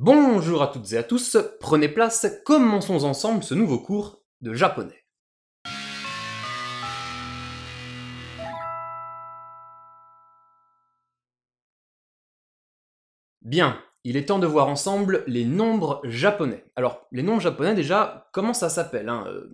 Bonjour à toutes et à tous, prenez place, commençons ensemble ce nouveau cours de japonais. Bien, il est temps de voir ensemble les nombres japonais. Alors, les nombres japonais déjà, comment ça s'appelle hein, euh,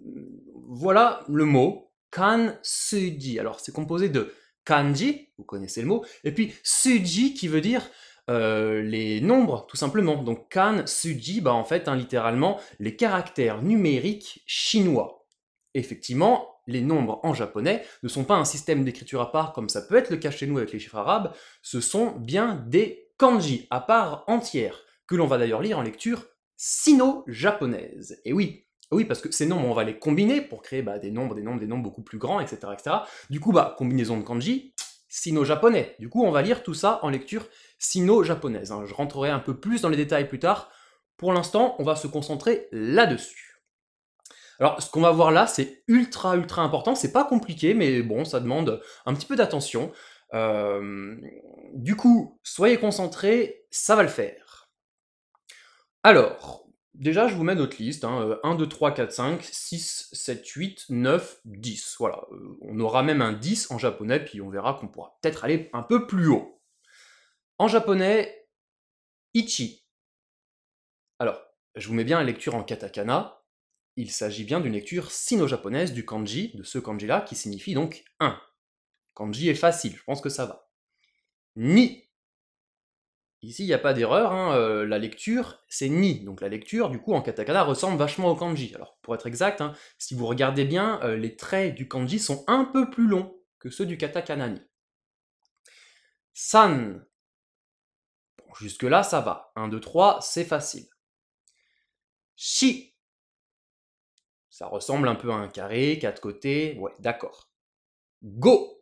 Voilà le mot kan kan-suji. Alors, c'est composé de kanji, vous connaissez le mot, et puis suji qui veut dire euh, les nombres, tout simplement. Donc kan, suji, bah en fait, hein, littéralement, les caractères numériques chinois. Effectivement, les nombres en japonais ne sont pas un système d'écriture à part comme ça peut être le cas chez nous avec les chiffres arabes, ce sont bien des kanji à part entière, que l'on va d'ailleurs lire en lecture sino-japonaise. Et oui, oui, parce que ces nombres, on va les combiner pour créer bah, des nombres, des nombres, des nombres beaucoup plus grands, etc. etc. Du coup, bah, combinaison de kanji, sino-japonais. Du coup, on va lire tout ça en lecture sino-japonaise. Hein. Je rentrerai un peu plus dans les détails plus tard. Pour l'instant, on va se concentrer là-dessus. Alors, ce qu'on va voir là, c'est ultra, ultra important. C'est pas compliqué, mais bon, ça demande un petit peu d'attention. Euh, du coup, soyez concentrés, ça va le faire. Alors, déjà, je vous mets notre liste. 1, 2, 3, 4, 5, 6, 7, 8, 9, 10. Voilà, euh, on aura même un 10 en japonais, puis on verra qu'on pourra peut-être aller un peu plus haut. En japonais, ichi. Alors, je vous mets bien la lecture en katakana. Il s'agit bien d'une lecture sino-japonaise du kanji, de ce kanji-là, qui signifie donc un. Kanji est facile, je pense que ça va. Ni. Ici, il n'y a pas d'erreur, hein, euh, la lecture, c'est ni. Donc la lecture, du coup, en katakana, ressemble vachement au kanji. Alors, pour être exact, hein, si vous regardez bien, euh, les traits du kanji sont un peu plus longs que ceux du katakana ni. San, Jusque-là, ça va. 1, 2, 3, c'est facile. Chi. Ça ressemble un peu à un carré, quatre côtés. Ouais, d'accord. Go.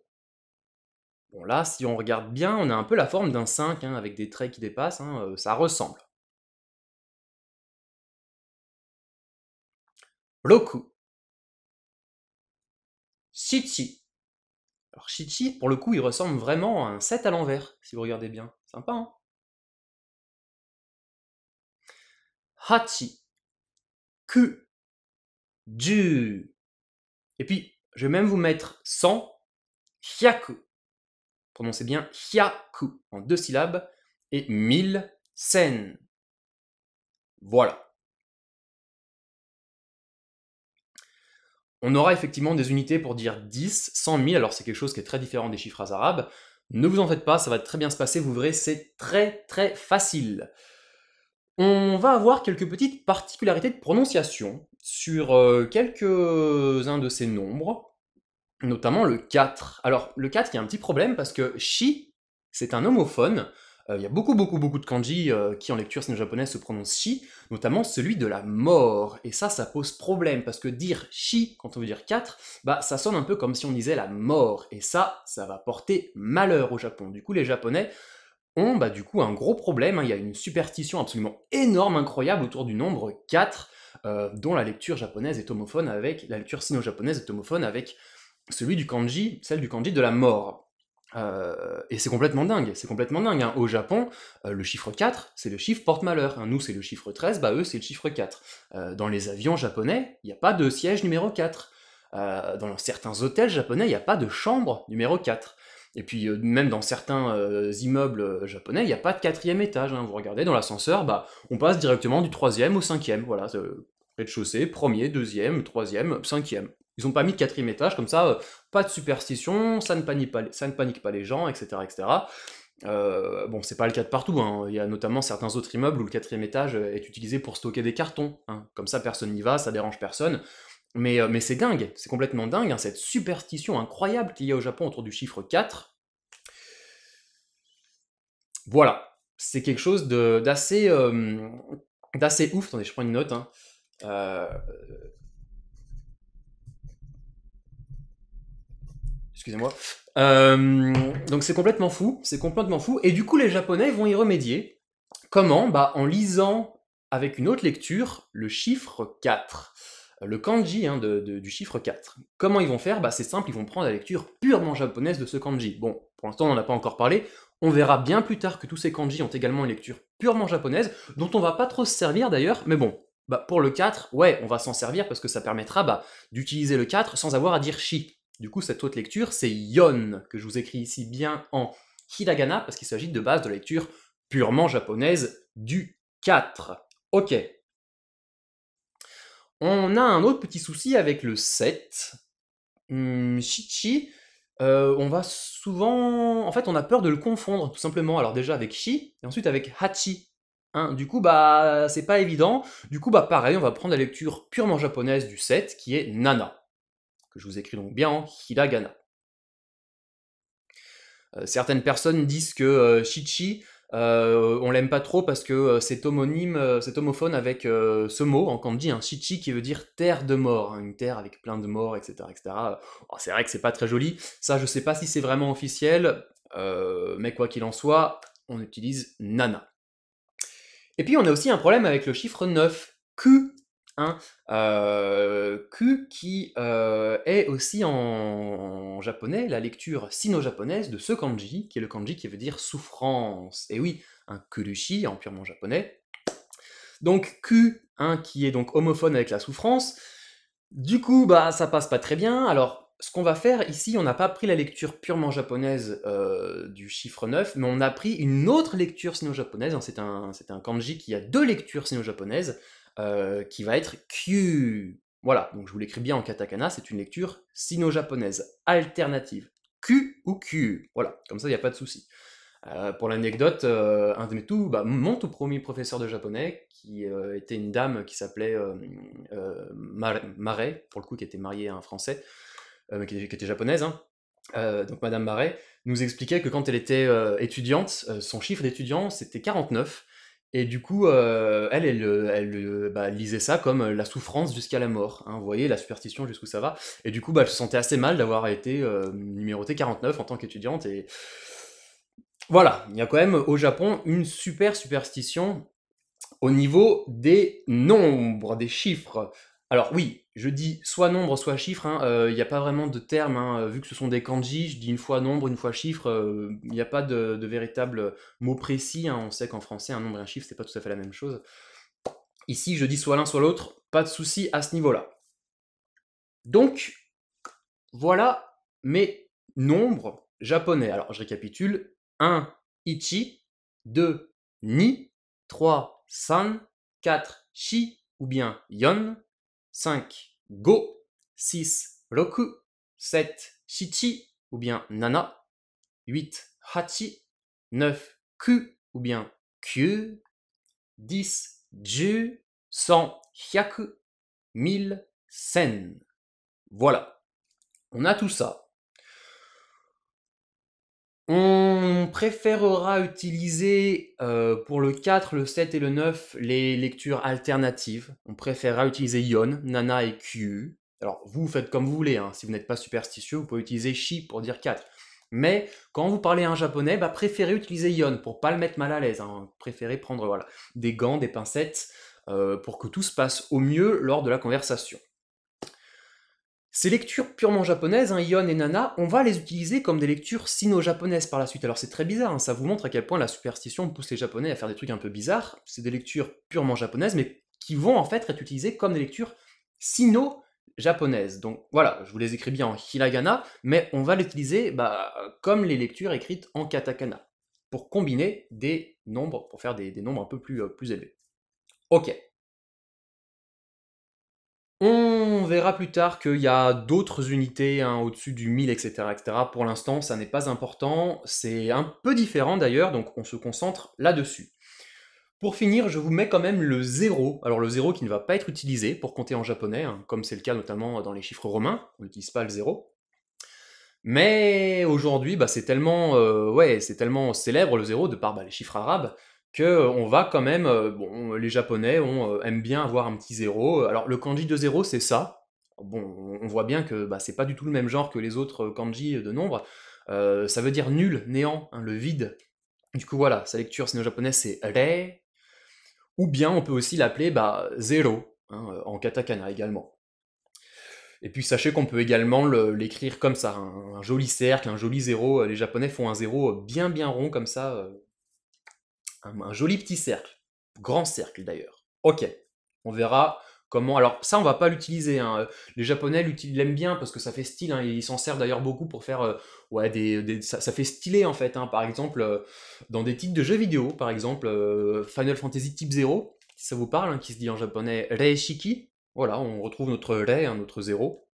Bon là, si on regarde bien, on a un peu la forme d'un 5, hein, avec des traits qui dépassent, hein, euh, ça ressemble. Roku. Shichi. Alors Shichi, pour le coup, il ressemble vraiment à un 7 à l'envers, si vous regardez bien. Sympa, hein hachi, ku, ju. Et puis, je vais même vous mettre 100, hyaku. Prononcez bien hyaku en deux syllabes et 1000, sen. Voilà. On aura effectivement des unités pour dire 10, 100 000, alors c'est quelque chose qui est très différent des chiffres arabes. Ne vous en faites pas, ça va très bien se passer, vous verrez, c'est très très facile. On va avoir quelques petites particularités de prononciation sur euh, quelques-uns de ces nombres, notamment le 4. Alors, le 4, il y a un petit problème parce que shi, c'est un homophone. Euh, il y a beaucoup, beaucoup, beaucoup de kanji euh, qui, en lecture sino-japonaise, se prononcent shi, notamment celui de la mort. Et ça, ça pose problème, parce que dire shi, quand on veut dire 4, bah, ça sonne un peu comme si on disait la mort. Et ça, ça va porter malheur au Japon. Du coup, les Japonais ont bah, du coup un gros problème. Hein. Il y a une superstition absolument énorme, incroyable autour du nombre 4, euh, dont la lecture japonaise est homophone avec, la lecture sino-japonaise est homophone avec celui du kanji, celle du kanji de la mort. Euh, et c'est complètement dingue, c'est complètement dingue. Hein. Au Japon, euh, le chiffre 4, c'est le chiffre porte-malheur. Hein. Nous, c'est le chiffre 13, bah eux, c'est le chiffre 4. dans les avions japonais, il n'y a pas de siège numéro 4. dans certains hôtels japonais, il n'y a pas de chambre numéro 4. Et puis euh, même dans certains euh, immeubles euh, japonais, il n'y a pas de quatrième étage. Hein. Vous regardez dans l'ascenseur, bah, on passe directement du troisième au cinquième. Voilà, rez-de-chaussée, premier, deuxième, troisième, cinquième. Ils n'ont pas mis de quatrième étage, comme ça, pas de superstition, ça ne panique pas, ça ne panique pas les gens, etc. etc. Euh, bon, c'est pas le cas de partout. Hein. Il y a notamment certains autres immeubles où le quatrième étage est utilisé pour stocker des cartons. Hein. Comme ça, personne n'y va, ça dérange personne. Euh, mais, c'est dingue, c'est complètement dingue, hein, cette superstition incroyable qu'il y a au Japon autour du chiffre 4. Voilà, c'est quelque chose euh, d'assez ouf. Attendez, je prends une note. Hein. Euh, excusez-moi. donc c'est complètement fou, c'est complètement fou. Et du coup, les Japonais vont y remédier. Comment Bah en lisant avec une autre lecture le chiffre 4 le kanji hein, du chiffre 4. Comment ils vont faire bah, C'est simple, ils vont prendre la lecture purement japonaise de ce kanji. Bon, pour l'instant, on n'en a pas encore parlé. On verra bien plus tard que tous ces kanji ont également une lecture purement japonaise, dont on va pas trop se servir d'ailleurs, mais bon, bah, pour le 4, ouais, on va s'en servir parce que ça permettra bah, d'utiliser le 4 sans avoir à dire chi. Du coup, cette autre lecture, c'est yon, que je vous écris ici bien en hiragana, parce qu'il s'agit de base de lecture purement japonaise du 4. Ok, on a un autre petit souci avec le 7. Shichi, hum, euh, on va souvent... En fait, on a peur de le confondre, tout simplement. Alors déjà avec Shi, et ensuite avec Hachi. Hein. du coup, bah, c'est pas évident. Du coup, bah, pareil, on va prendre la lecture purement japonaise du 7, qui est Nana, que je vous écris donc bien en hiragana euh, certaines personnes disent que Shichi euh, euh, on l'aime pas trop parce que euh, c'est homonyme, euh, c'est homophone avec ce mot en kanji, un hein. shichi qui veut dire terre de mort, hein. une terre avec plein de morts, etc., etc. Oh, c'est vrai que c'est pas très joli. Ça, je sais pas si c'est vraiment officiel, mais quoi qu'il en soit, on utilise nana. Et puis on a aussi un problème avec le chiffre 9, Q un Q qui est aussi en, japonais la lecture sino-japonaise de ce kanji, qui est le kanji qui veut dire souffrance. Et oui, un kurushi en purement japonais. Donc Q, un qui est donc homophone avec la souffrance. Du coup, bah ça passe pas très bien. Alors ce qu'on va faire ici, on n'a pas pris la lecture purement japonaise du chiffre 9, mais on a pris une autre lecture sino-japonaise. Hein, c'est un kanji qui a deux lectures sino-japonaises. Euh, qui va être Q. Voilà, donc je vous l'écris bien en katakana, c'est une lecture sino-japonaise, alternative. Q ou Q. Voilà, comme ça, il n'y a pas de souci. Euh, pour l'anecdote, euh, un de mes tout, bah, mon tout premier professeur de japonais, qui était une dame qui s'appelait Marais, pour le coup, qui était mariée à un Français, mais qui, était japonaise, hein. donc Madame Marais, nous expliquait que quand elle était étudiante, son chiffre d'étudiant, c'était 49, et du coup, euh, elle, euh, bah, lisait ça comme euh, la souffrance jusqu'à la mort. Hein, vous voyez, la superstition jusqu'où ça va. Et du coup, bah, elle se sentait assez mal d'avoir été numéroté numérotée 49 en tant qu'étudiante. Et voilà, il y a quand même au Japon une super superstition au niveau des nombres, des chiffres. Alors oui, je dis soit nombre, soit chiffre, hein, euh, il n'y a pas vraiment de terme, hein, euh, vu que ce sont des kanji, je dis une fois nombre, une fois chiffre, euh, il n'y a pas de, véritable mot précis, hein. on sait qu'en français un nombre et un chiffre c'est pas tout à fait la même chose. Ici je dis soit l'un, soit l'autre, pas de souci à ce niveau-là. Donc, voilà mes nombres japonais. Alors je récapitule, 1, ichi, 2, ni, 3, san, 4, shi, ou bien yon, 5. Go 6. Roku 7. Shichi ou bien Nana 8. Hachi 9. Ku ou bien Kyu 10. Ju 100. Hyaku 1000. Sen. Voilà. On a tout ça. On préférera utiliser euh, pour le 4, le 7 et le 9 les lectures alternatives. On préférera utiliser Yon, Nana et Q. Alors vous faites comme vous voulez, hein. si vous n'êtes pas superstitieux, vous pouvez utiliser Shi pour dire 4. Mais quand vous parlez un japonais, bah, préférez utiliser Yon pour pas le mettre mal à l'aise. Hein. Préférez prendre des gants, des pincettes euh, pour que tout se passe au mieux lors de la conversation. Ces lectures purement japonaises, Ion hein, et Nana, on va les utiliser comme des lectures sino-japonaises par la suite. Alors c'est très bizarre, hein, ça vous montre à quel point la superstition pousse les japonais à faire des trucs un peu bizarres. C'est des lectures purement japonaises, mais qui vont en fait être utilisées comme des lectures sino-japonaises. Donc voilà, je vous les écris bien en hiragana, mais on va l'utiliser bah, comme les lectures écrites en katakana, pour combiner des nombres, pour faire des, nombres un peu plus, euh, plus élevés. Ok, on verra plus tard qu'il y a d'autres unités hein, au-dessus du 1000, etc. Pour l'instant, ça n'est pas important. C'est un peu différent d'ailleurs, donc on se concentre là-dessus. Pour finir, je vous mets quand même le 0. Alors le 0 qui ne va pas être utilisé pour compter en japonais, hein, comme c'est le cas notamment dans les chiffres romains, on n'utilise pas le 0. Mais aujourd'hui, bah, c'est tellement, euh, ouais, c'est tellement célèbre le 0 de par bah, les chiffres arabes que euh, on va quand même, euh, bon, les Japonais on, euh, aiment bien avoir un petit zéro. Alors le kanji de zéro, c'est ça. Bon, on voit bien que bah, c'est pas du tout le même genre que les autres kanji de nombre. ça veut dire nul, néant, hein, le vide. Du coup, voilà, sa lecture sino-japonaise, c'est re. Ou bien on peut aussi l'appeler bah, zéro, hein, en katakana également. Et puis sachez qu'on peut également l'écrire comme ça, un, hein. un, joli cercle, un joli zéro. Les Japonais font un zéro bien bien rond comme ça, un, joli petit cercle, grand cercle d'ailleurs. Ok, on verra comment. Alors ça, on va pas l'utiliser. Hein. Euh, les Japonais l'aiment bien parce que ça fait style. Hein. Ils s'en servent d'ailleurs beaucoup pour faire euh, ouais des, ça, fait stylé en fait. Hein. Par exemple, euh, dans des titres de jeux vidéo, par exemple Final Fantasy Type 0, si ça vous parle, qui se dit en japonais Reishiki. Voilà, on retrouve notre Rei, notre zéro.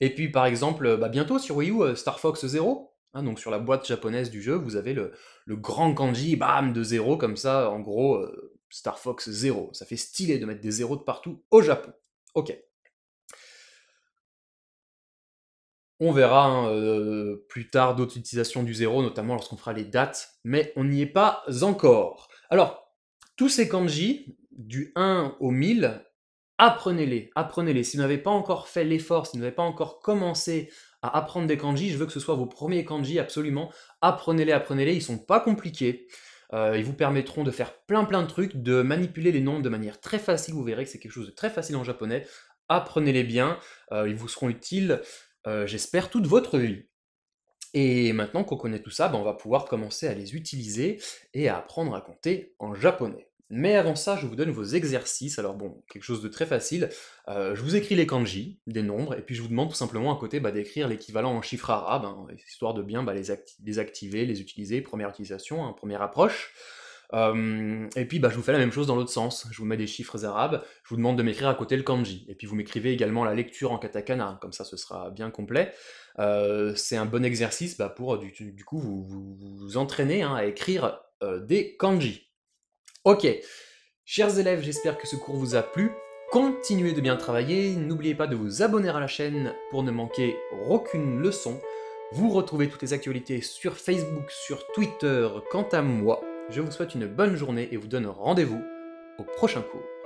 Et puis par exemple, bah, bientôt sur Wii U, Star Fox 0, Hein, donc sur la boîte japonaise du jeu, vous avez le, grand kanji, bam, de zéro, comme ça, en gros, euh, Star Fox zéro. Ça fait stylé de mettre des zéros de partout au Japon. Ok. On verra hein, euh, plus tard d'autres utilisations du zéro, notamment lorsqu'on fera les dates, mais on n'y est pas encore. Alors, tous ces kanji, du 1 au 1000, apprenez-les, apprenez-les. Si vous n'avez pas encore fait l'effort, si vous n'avez pas encore commencé à apprendre des kanji. Je veux que ce soit vos premiers kanji, absolument. Apprenez-les, apprenez-les. Ils sont pas compliqués. Euh, ils vous permettront de faire plein plein de trucs, de manipuler les nombres de manière très facile. Vous verrez que c'est quelque chose de très facile en japonais. Apprenez-les bien. Euh, ils vous seront utiles, euh, j'espère, toute votre vie. Et maintenant qu'on connaît tout ça, ben, on va pouvoir commencer à les utiliser et à apprendre à compter en japonais. Mais avant ça, je vous donne vos exercices. Alors bon, quelque chose de très facile. Euh, je vous écris les kanji, des nombres, et puis je vous demande tout simplement à côté bah, d'écrire l'équivalent en chiffres arabes, hein, histoire de bien bah, les, désactiver, les, activer, les utiliser, première utilisation, hein, première approche. Euh, et puis bah, je vous fais la même chose dans l'autre sens. Je vous mets des chiffres arabes, je vous demande de m'écrire à côté le kanji. Et puis vous m'écrivez également la lecture en katakana, comme ça ce sera bien complet. Euh, c'est un bon exercice bah, pour du, coup vous vous, entraîner hein, à écrire des kanji. Ok, chers élèves, j'espère que ce cours vous a plu. Continuez de bien travailler, n'oubliez pas de vous abonner à la chaîne pour ne manquer aucune leçon. Vous retrouvez toutes les actualités sur Facebook, sur Twitter. Quant à moi, je vous souhaite une bonne journée et vous donne rendez-vous au prochain cours.